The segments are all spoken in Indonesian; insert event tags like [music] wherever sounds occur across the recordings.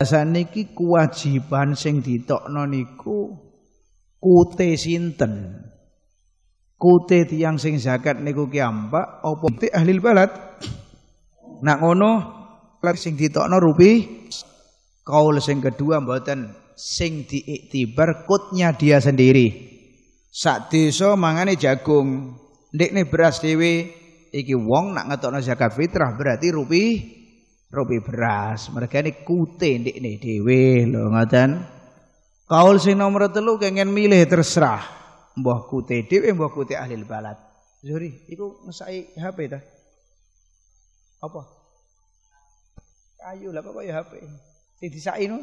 Biasane iki kewajiban sing ditokno niku kute sinten? Kute tiang sing zakat niku ki opo apa ahli balad? Nak ngono lek sing ditokno rupi kaul sing kedua mboten sing diiktibar kutnya dia sendiri. Sak desa mangane jagung, ndekne beras dhewe. Iki wong nak ngetokno zakat fitrah berarti rupi robi beras mereka ini kute ne dhewe lho ngoten kaul sing nomor telu kengen milih terserah mbah kute dhewe mbah kute ahli balat, Zuri itu ngesai HP dah, apa kayu lah apa ya HP sing disai no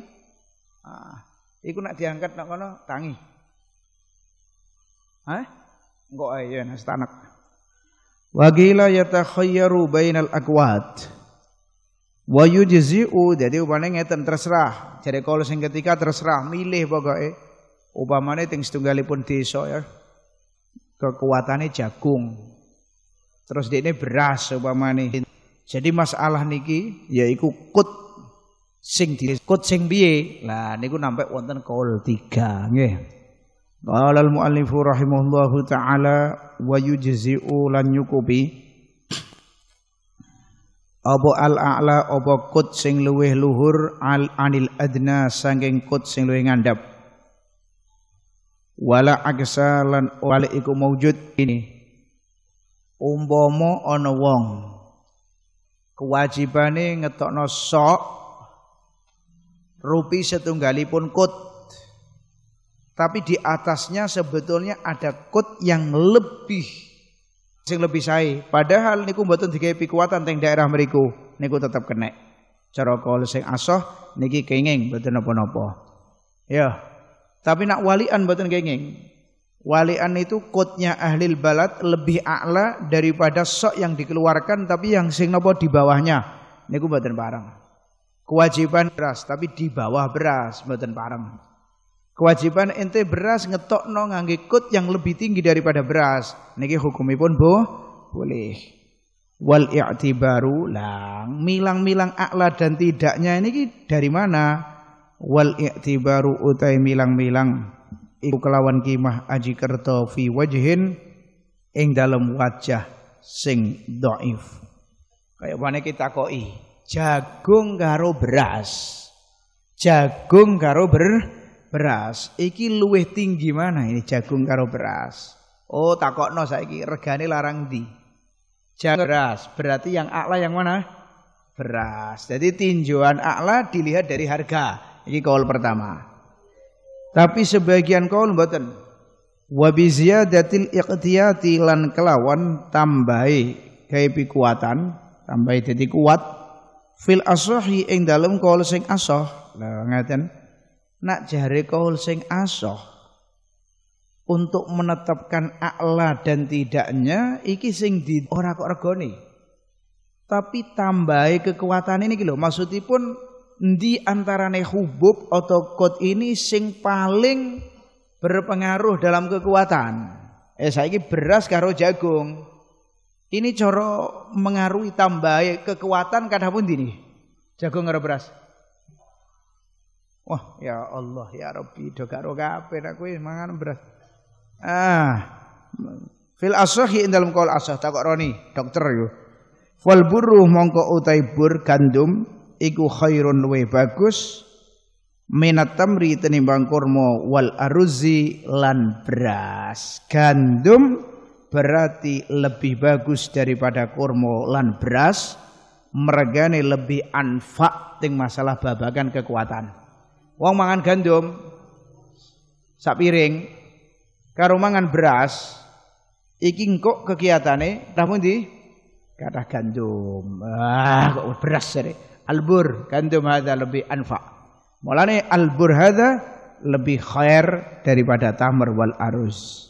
ah itu nak diangkat nak kono tangi Hah? Enggak ayah nasi tanak. Wagila khayyaru bainal akwat wa yujzi'u jadi upamane ngeten terserah jadi kalau sing ketika terserah milih pokoke upamane teng setunggalipun desa ya kekuatane jagung terus dia ini beras upamane jadi masalah niki yaiku kut sing di kut sing piye lah niku nampak wonten kol tiga nggih qala al muallifu rahimahullahu taala wa yujzi'u lan yukubi apa al-a'la apa kut sing luweh luhur al anil adna saking kut sing luweh ngandap Wala aksa lan wali iku mawujud ini. Umpama ana wong kewajibane ngetokno sok rupi setunggalipun kut tapi di atasnya sebetulnya ada kut yang lebih sing lebih saya, Padahal niku mboten dikai pikuatan teng daerah mriku, niku tetap kena. Cara kula sing asoh niki kenging mboten napa-napa. Ya. Tapi nak walian mboten kenging. Walian itu kodnya ahli balad lebih a'la daripada sok yang dikeluarkan tapi yang sing nopo di bawahnya. Niku mboten parang. Kewajiban beras tapi di bawah beras mboten parang. Kewajiban ente beras ngetok ngangge kut yang lebih tinggi daripada beras. Niki pun bu boleh. Wal i'tibaru lang milang-milang akla dan tidaknya ini dari mana? Wal i'tibaru utai milang-milang iku kelawan kimah aji kerto fi wajhin ing dalam wajah sing doif. Kayak mana kita koi jagung garo beras, jagung garo ber beras iki luwih tinggi mana ini jagung karo beras oh saya saiki regane larang di jagung beras berarti yang akla yang mana beras jadi tinjauan akla dilihat dari harga ini kaul pertama tapi sebagian kaul mboten Wabizia datil ziyadatil iqtiyati kelawan tambahi kaipi kuatan tambahi titik kuat fil asohi ing dalam kaul sing asoh lah ngaten Nak jari kaul sing asoh untuk menetapkan akla dan tidaknya iki sing di ora kok regoni. Tapi tambahi kekuatan ini maksudnya pun di antarane hubub atau kot ini sing paling berpengaruh dalam kekuatan. Eh saya ini beras karo jagung. Ini coro mengaruhi tambah kekuatan kadang pun dini. Jagung karo beras. Wah, ya Allah, ya Rabbi, do gak ro kabeh aku mangan beras. Ah. Fil asahi dalam kol asah takok roni, dokter yo. Wal burru mongko utai bur gandum iku khairun luwe bagus minat tamri tenimbang kurma wal aruzi lan beras. Gandum berarti lebih bagus daripada kurma lan beras. Mergane lebih anfa ting masalah babakan kekuatan. Wong mangan gandum sapiring piring karo mangan beras iki engko kegiatane tah di kata gandum. Ah kok beras sare. Albur gandum hadza lebih anfa. Mulane albur hadza lebih khair daripada tamar wal arus.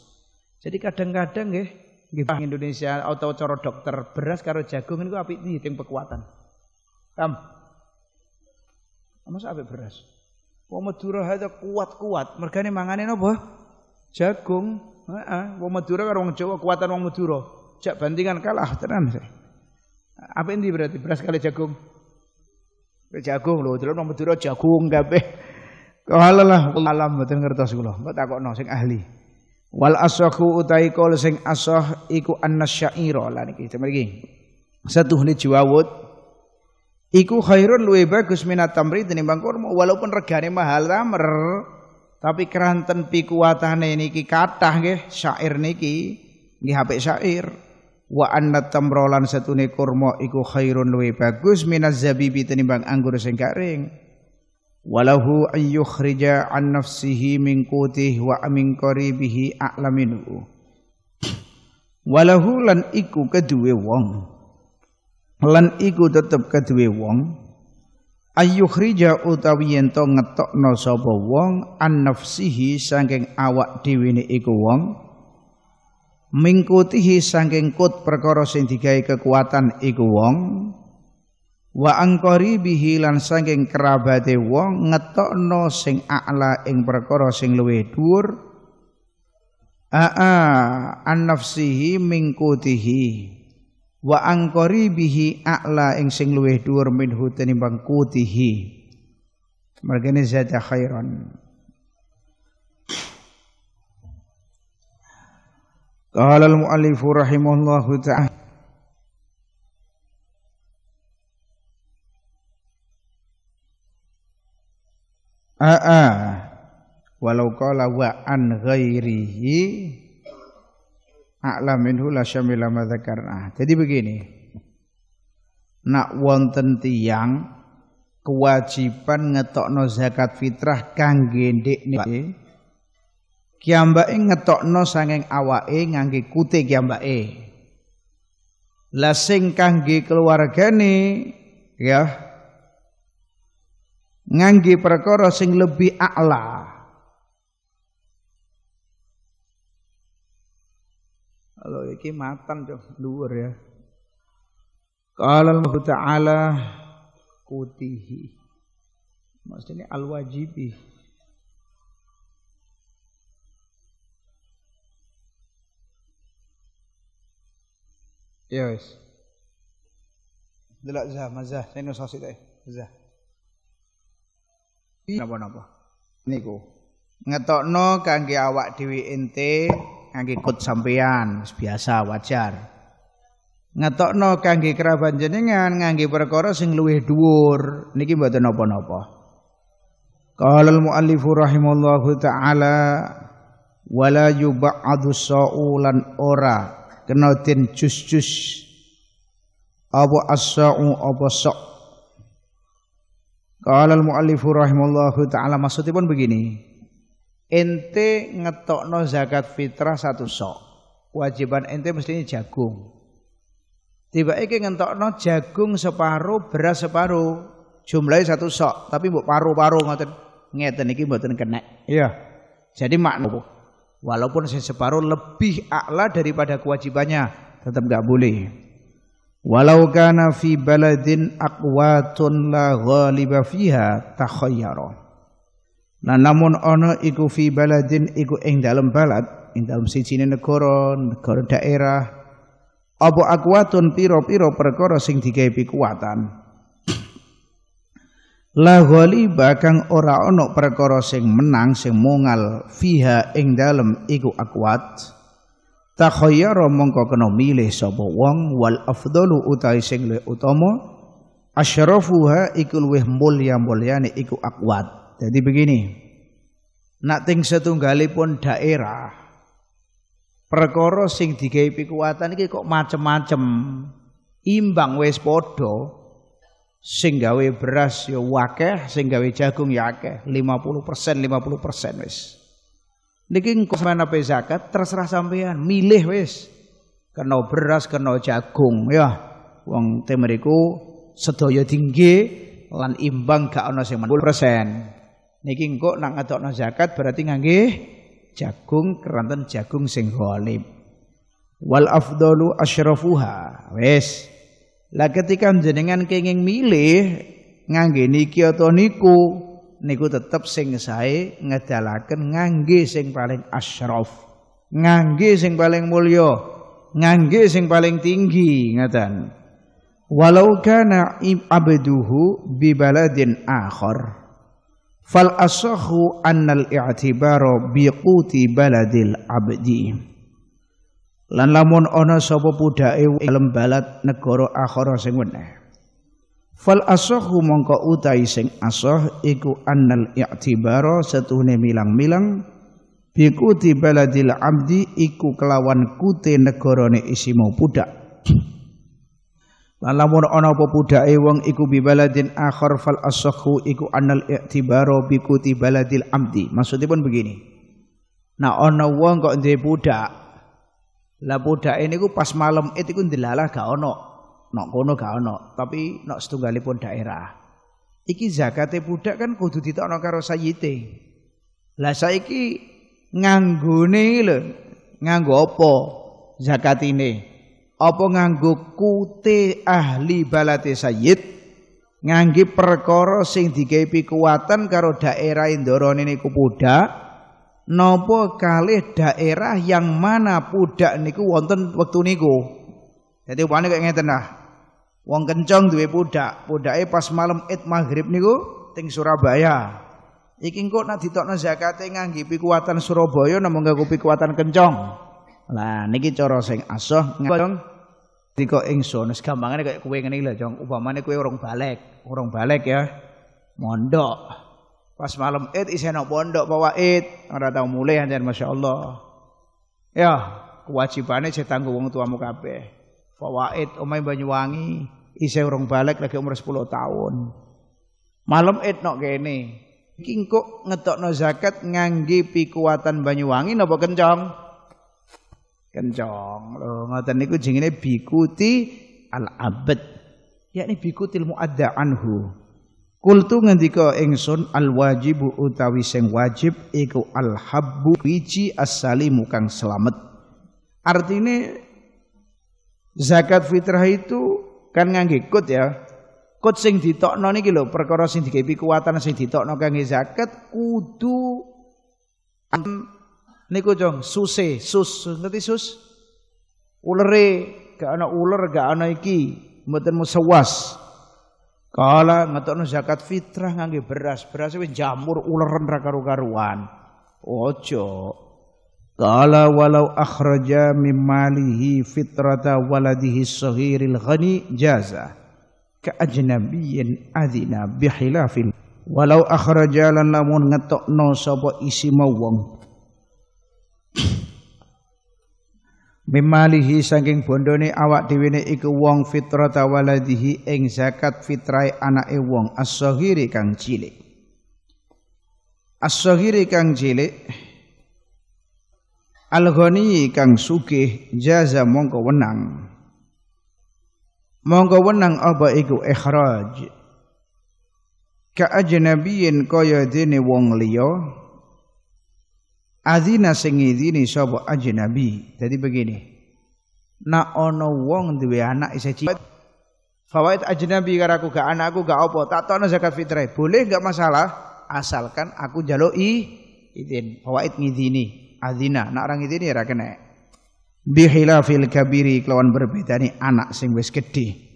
Jadi kadang-kadang nggih -kadang, Indonesia atau coro dokter beras karo jagung itu api ini hitung kekuatan. Tam. Masa apik beras? Wong Madura hada kuat-kuat, mergane mangane napa? Jagung. Heeh, wong Madura karo wong Jawa kuatan wong Madura. Jak bandingan kalah tenan. Apa ini berarti beras kali jagung? Ya, jagung lho, terus wong Madura jagung kabeh. halal lah alam mboten ngertos kula, kok takokno sing ahli. Wal asahu utai kol sing asah iku annasyaira lan iki. Satu hne jawawut Iku khairun luwe bagus minat tamri tinimbang kurma walaupun regane mahal tamer tapi keranten pikuwatane niki kathah nggih syair niki nggih apik syair wa anna tamrolan satune kurma iku khairun luwe bagus minaz zabibi tinimbang anggur sing garing walahu an yukhrija an nafsihi min qutih wa min qaribihi a'laminu walahu lan iku kedue wong lan iku tetep kaduwe wong ayukhrija utawi ento ngetokno sapa wong an nafsihi saking awak dhewe iku wong mingkutihi saking kut perkara sing digawe kekuatan iku wong wa angkori bihi lan saking kerabate wong ngetokno sing a'la ing perkara sing luwih dhuwur aa an nafsihi mingkutihi wa angkori bihi a'la ing sing luweh dhuwur min hutani bangkutihi margane zata khairan qala al muallif rahimallahu ta'ala Aa walau qala wa an ghairihi a'la minhu la syamila ah, Jadi begini. Nak wonten tiyang kewajiban ngetokno zakat fitrah kangge ndekne. Kiambake ngetokno sanging awake ngangge kute kiambake. Lah sing kangge keluargane ya ngangge perkara sing lebih a'la. Kalau iki matan tuh luar ya. Qala Allah Ta'ala kutihi. Maksudnya al-wajibi. Ya wis. Delak zah mazah, saya nusa sithik. Zah. Napa-napa. Niku ngetokno kangge awak dhewe ente kangge kut sampean biasa wajar. Ngetokno kangge kerabat jenengan ngangge perkara sing luwih dhuwur niki mboten napa-napa. Qala al muallif rahimallahu taala wala yub'adu sa'ulan ora kena den jus-jus apa as-sa'u apa sa' Qala al-muallifu rahimallahu taala maksudipun begini ente ngetokno zakat fitrah satu sok. Wajiban ente mestinya jagung. Tiba iki ngetokno jagung separuh, beras separuh. Jumlahnya satu sok, tapi mbok paru-paru ngoten. Ngeten iki mboten kena. Iya. Jadi makna walaupun saya separuh lebih a'la daripada kewajibannya tetap nggak boleh. Walau kana fi baladin aqwatun la ghaliba fiha takhayyara. Nah namun ono iku fi baladin iku ing dalam balad ing dalam sijine negara, negara daerah apa akwatun piro-piro perkara sing digawe kuatan. La ghaliba kang ora ono perkara sing menang sing mungal fiha ing dalam iku akwat. Takhayyara mongko kena milih sapa wong wal afdalu utai sing le utama asyrafuha iku luwih mulya mulyane iku akwat. Jadi begini, nak ting setunggalipun daerah perkara sing digawe pikuwatan iki kok macem-macem. Imbang wes padha sing gawe beras ya wakeh, sing gawe jagung ya akeh, 50% 50% wes, Niki engko mana ape zakat terserah sampean, milih wes, Kena beras, kena jagung ya. Wong temeriku sedaya tinggi lan imbang gak ana sing 10% niki engko nang ngetokno zakat berarti ngangge jagung keranten jagung sing ghalib wal afdalu asyrafuha lah ketika jenengan kenging milih ngangge niki atau niku niku tetep sing sae ngedalaken ngangge sing paling asyraf ngangge sing paling mulya ngangge sing paling tinggi ngaten walau kana abduhu bi baladin akhar fal asahu annal i'tibara biquti baladil abdi lan lamun ana sapa budake dalam balat negara akhara sing meneh fal asahu mongko utai sing asah iku annal i'tibara setune milang-milang biquti baladil abdi iku kelawan kute negarane isi mau Lan lamun ana apa pudake wong iku bi baladin akhar fal asakhu iku anal tibaro bi kuti baladil amdi. Maksudipun begini. Nah ana wong kok duwe budak. Lah budake niku pas malam id iku ndelalah gak ana. Nok kono gak ana, tapi nok setunggalipun daerah. Iki zakate budak kan kudu ditokno karo sayyite. Lah saiki nganggone lho, nganggo apa zakatine? apa nganggo kute ahli balate sayyid ngangge perkara sing digawe pikuwatan karo daerah Indoro niku pudak nopo kalih daerah yang mana pudak niku wonten wektu niku dadi upane kaya ngeten lah wong kencong duwe pudak pudake pas malam id maghrib niku teng Surabaya iki engko nek ditokno zakate nganggo pikuwatan Surabaya namung nganggo pikuwatan kencong Nah niki cara sing asoh ngajong diko ingsun wis gampangane kaya kowe ngene lho jong upamane kowe urung balik, urung balik ya. Mondok. Pas malam Id isih nang pondok bawa Id, ora tau mulai anjen masyaallah. Ya, kewajibane sing tanggung wong tuamu kabeh. Fawaid omahe Banyuwangi isih urung balik lagi umur 10 tahun. Malam Id nok kene. Iki engko ngetokno zakat ngangge pikuatan Banyuwangi napa kencang? kencang lho ngoten niku jenenge bikuti al abad yakni bikutil muadda anhu Kultu ngendika ingsun al wajibu utawi sing wajib iku al habu biji as-salimu kang selamat. Artine zakat fitrah itu kan ngangge kut ya. Kut sing ditokno niki lho perkara sing dikipi kuatan sing ditokno kangge zakat kudu Niku jong suse sus ngerti sus ulere gak ana uler gak ana iki mboten musawas kala ngetokno zakat fitrah ngangge beras beras wis jamur uleren ra karu-karuan ojo kala walau akhraja min malihi fitrata waladihi shahiril ghani jaza ka ajnabiyyin adina bihilafin walau akhraja lan lamun ngetokno sapa isi mau wong [coughs] Mimalihi saking bondone awak diwene iku wong fitrata waladihi ing zakat fitrai anake wong as-saghiri kang cilik. As-saghiri kang cilik Al-ghani kang sugih jaza mongko wenang. Mongko wenang apa iku ikhraj. Ka ajnabiyin kaya dene wong liya Adina sing ngidini sapa ajnabi. Jadi begini. Na ono wong duwe anak isih cilik. Fawaid ajnabi karo aku gak anakku gak apa, tak tono zakat fitrah. Boleh gak masalah asalkan aku jalo i. Idin. Fawaid ngidini. Adina. nak orang ngidini ora ya kena. Bihilafil kabiri kelawan berbedane anak sing wis gedhe.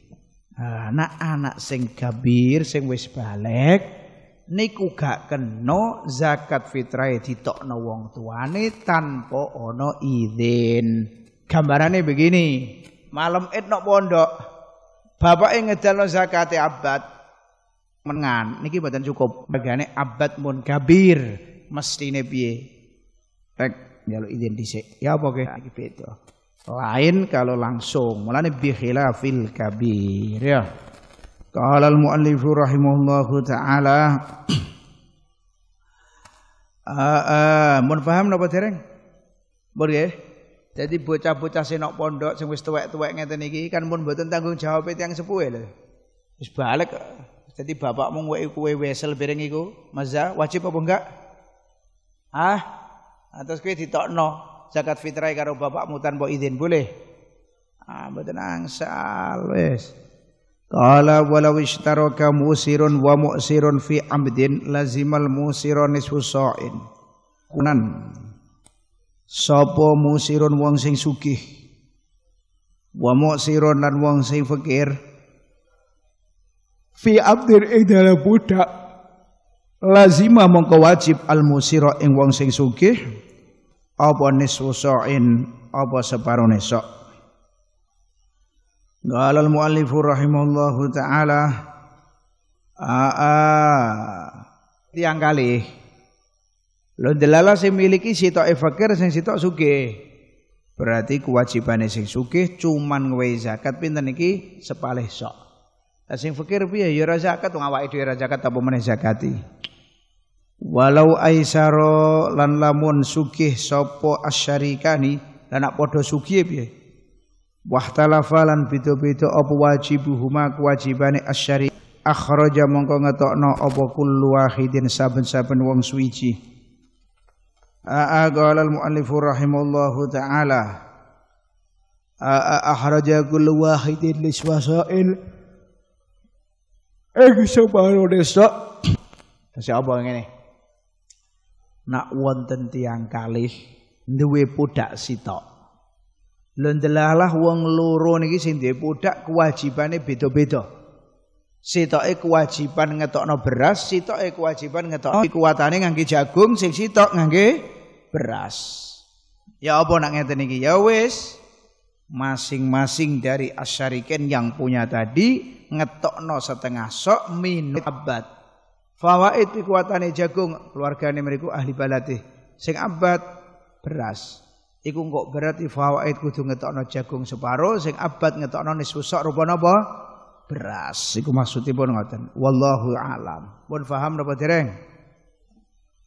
Nah, anak sing kabir sing wis balek niku gak kena zakat fitrahe ditokno wong tuane tanpa ono izin. Gambarane begini, malam Id nok pondok, bapake ngedalno zakate abad mengan niki mboten cukup. bagiannya abad mun kabir mestine piye? Rek njaluk izin dhisik. Ya apa ke ya. iki beda. Lain kalau langsung, mulane bi khilafil kabir ya. Qala al-muallif rahimahullahu taala Ah, mun paham napa dereng? Mun Dadi bocah-bocah senok pondok sing wis tuwek-tuwek ngeten iki kan mun mboten tanggung jawab e tiyang sepuh lho. Wis balik. Dadi bapakmu ngweki kowe wesel bereng iku, mazza wajib apa enggak? Hah? atas ah, terus kowe ditokno zakat fitrah karo bapakmu tanpa izin boleh? Ah, betul angsal wis. Kala walau ishtaraka musirun wa mu'sirun fi amdin lazimal musirun nisfu Kunan. Sopo musirun wong sing sugih. Wa mu'sirun lan wong sing fakir. Fi abdir idala budak. Lazimah mongko wajib al musira ing wong sing sugih apa nisfu sa'in apa separone sa'. قال المؤلف رحمه الله تعالى tiang kali lo delala sing miliki sitok e fakir sing sitok sugih berarti kewajibane sing sugih cuman ngwe zakat pinten iki sepalih sok sing fakir piye ya ora zakat wong awake dhewe ora zakat apa meneh zakati walau aisaro lan lamun sugih sapa asyarikani lan nak padha sugih piye Wahtalafa lan beda-beda apa wajibuhuma kewajibane asyari akhraja mongko ngetokno apa kullu wahidin saben-saben wong suwiji. Aqala al-muallifu rahimallahu taala akhraja kullu wahidin liswasail Ing eh, sabaro desa. Siapa ngene? Nak wonten tiang kalih duwe pudak sitok. Lendelahlah wong loro niki sing duwe pudak kewajibane beda-beda. Sitoke kewajiban ngetokno beras, sitoke kewajiban ngetokno kuwatane ngangge jagung, sing sitok ngangge beras. Ya apa nak ngeten iki? Ya wis masing-masing dari asyariken yang punya tadi ngetokno setengah sok minum abad. Fawaid kuwatane jagung keluargane mereka ahli balate. Sing abad beras. Iku kok berarti fawaid kudu ngetokno jagung separo sing abad ngetokno nisfu sok rupa napa? Beras. Iku maksudipun ngoten. Wallahu alam. Pun paham napa dereng?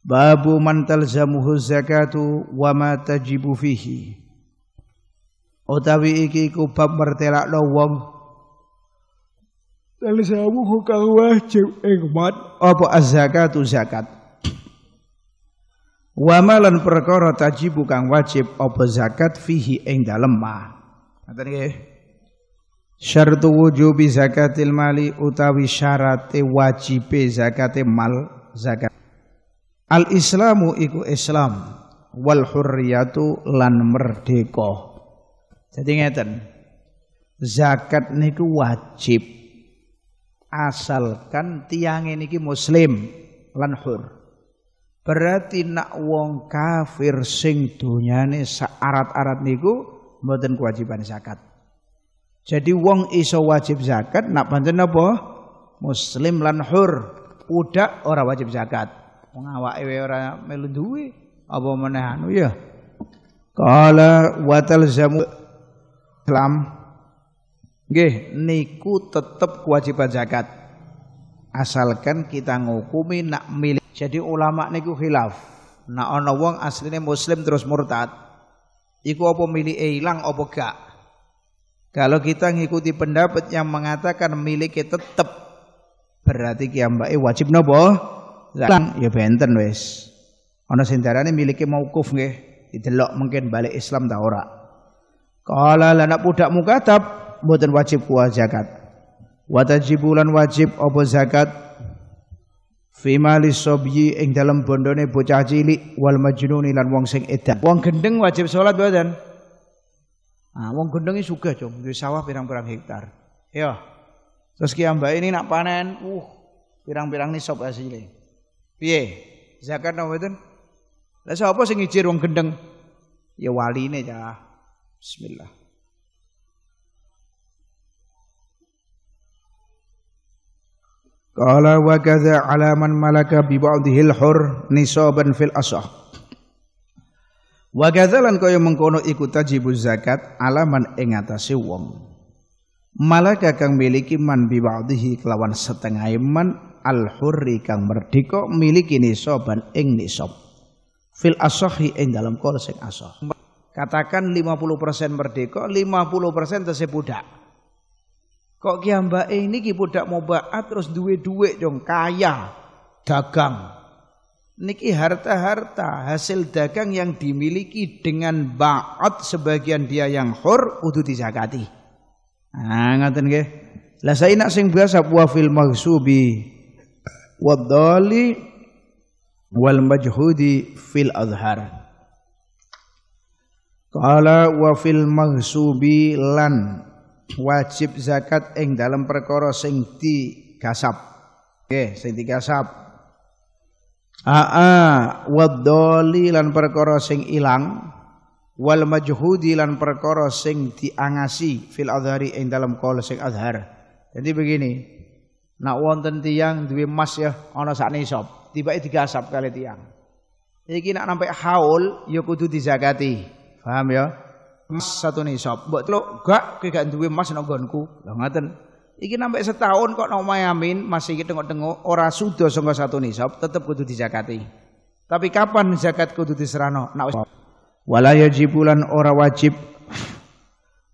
Babu man talzamuhu zakatu wa ma tajibu fihi. Utawi iki iku bab mertelakno wong talzamuhu kang wajib ingat eh, apa az-zakatu zakat. Wa malan perkara tajibu kang wajib apa zakat fihi ing dalem ma. Ngaten nggih. Syartu wujubi zakatil mali utawi syarate wajibe zakate mal zakat. Al Islamu iku Islam wal hurriyatu lan merdeka. Jadi ngeten. Zakat niku wajib asalkan tiang ini muslim lan hur. Berarti nak wong kafir sing dunyane searat arat niku mboten kewajiban zakat. Jadi wong iso wajib zakat nak pancen apa? Muslim lan hur, udah orang wajib zakat. Wong awake ora melu duwe apa meneh anu ya. Kala watal zamu Islam. Nggih, niku tetep kewajiban zakat. Asalkan kita ngukumi nak milik jadi ulama niku khilaf. Nah ana wong asline muslim terus murtad. Iku apa milik hilang apa gak? Kalau kita ngikuti pendapat yang mengatakan miliknya tetap berarti kiambake wajib nopo? Lang ya benten wis. Ana sing darane mau mauquf nggih. Didelok mungkin balik Islam ta ora. Kala lanak budak mukatab mboten wajib kuah zakat. jibulan wajib apa zakat Fimali sobyi ing dalam bondone bocah cilik wal majnuni lan wong sing edan. Wong gendeng wajib sholat mboten? Ah, wong gendeng sugih, Cung. Duwe sawah pirang-pirang hektar. Ya. Terus ki mbak ini nak panen, uh, pirang-pirang nisab asile. Piye? Zakat napa mboten? Lah sapa sing ngijir wong gendeng? Ya waline ya. Bismillah. Qala wa kadza ala man malaka bi ba'dihil hur nisaban fil asah. Wa kadza kaya mengkono iku tajibu zakat ala man ing atase wong. Malaka kang miliki man bi ba'dihi kelawan setengah man al hurri kang merdika miliki nisaban ing nisab. Fil asahi ing dalam kol sing asah. Katakan 50% merdeka, 50% tersebut budak. Kok ki ini niki budak baat terus duwe-duwe dong kaya dagang. Niki harta-harta hasil dagang yang dimiliki dengan ba'at sebagian dia yang hor kudu dizakati. Ah ngaten nggih. Lah saya nak sing biasa wa fil maghsubi wadali wal majhudi fil azhar. Kalau wa fil lan wajib zakat ing dalam perkara sing kasap, oke, sing digasap. Aa wadoli lan perkara sing ilang wal majhudi lan perkara sing diangasi fil adhari ing dalam kaul sing adhar. Jadi begini, nak wonten tiang duwe emas ya ana sak nisab, tibake digasap kali tiang. Iki nak nampak haul ya kudu dizakati. Paham ya? emas satu nisab. Mbok lo gak kowe gak duwe emas nang nggonku. Lah ngaten. Iki nambah setahun kok nang Miami masih iki tengok-tengok ora sudo sangka satu nisab tetep kudu dijakati. Tapi kapan zakat kudu diserano? Nak wis wala yajibulan ora wajib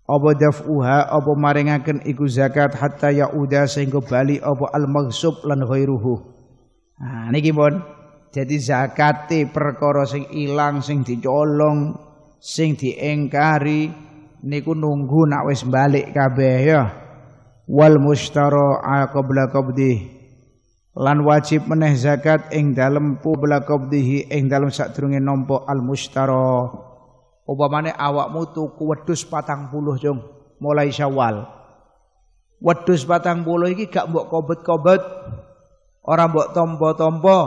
apa daf'uha apa maringaken iku zakat hatta yauda sehingga bali apa al maghsub lan ghairuhu. Nah niki pun jadi zakate perkara sing ilang sing dicolong sing diengkari niku nunggu nak wis balik kabeh ya wal mushtara qabla qabdi lan wajib meneh zakat ing dalem qabla qabdihi ing dalem sadurunge nampa al mushtara upamane awakmu tuku wedhus 40 jong mulai Syawal wedhus 40 iki gak mbok kobet-kobet ora mbok tompo-tompo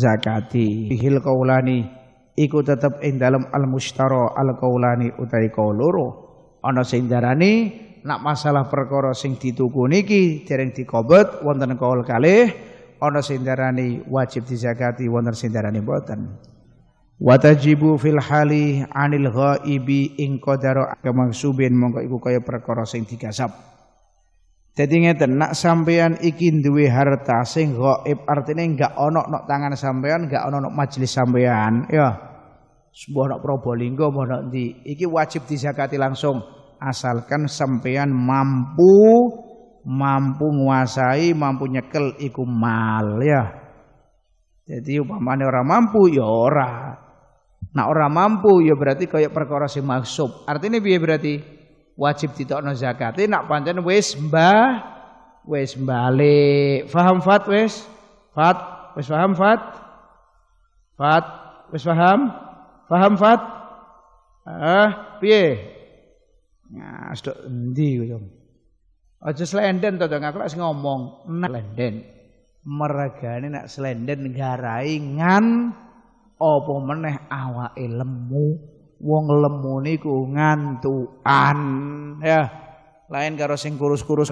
zakati bihil kaulani iku tetep ing dalam al mustara al kaulani utai kauluru ana sing darani nak masalah perkara sing dituku niki dereng dikobet wonten kaul kalih ana sing darani wajib dizakati wonten sing darani boten Watajibu fil hali anil ghaibi ing qadara kamaksubin mongko iku kaya perkara sing digasap. Jadi ngeten nak sampean iki duwe harta sing gaib artinya enggak ono nok tangan sampean, enggak ono nok majelis sampean, ya. Sebuah nok Probolinggo mau nok di iki wajib dizakati langsung asalkan sampean mampu mampu menguasai, mampu nyekel iku mal ya. Jadi umpamane orang mampu ya ora. Nah orang mampu ya berarti kayak perkara sing maksub. Artinya piye berarti? wajib ditokno zakatin eh, nak pancen wes mbah wis balik faham fat wes fat wes faham fat fat wes faham faham fat ah piye nah sedok endi kowe aja slenden to dong aku lek ngomong nak slenden meragane nak slenden garai ngan opo meneh awake lemu wong lemu niku ngantukan ya lain karo sing kurus-kurus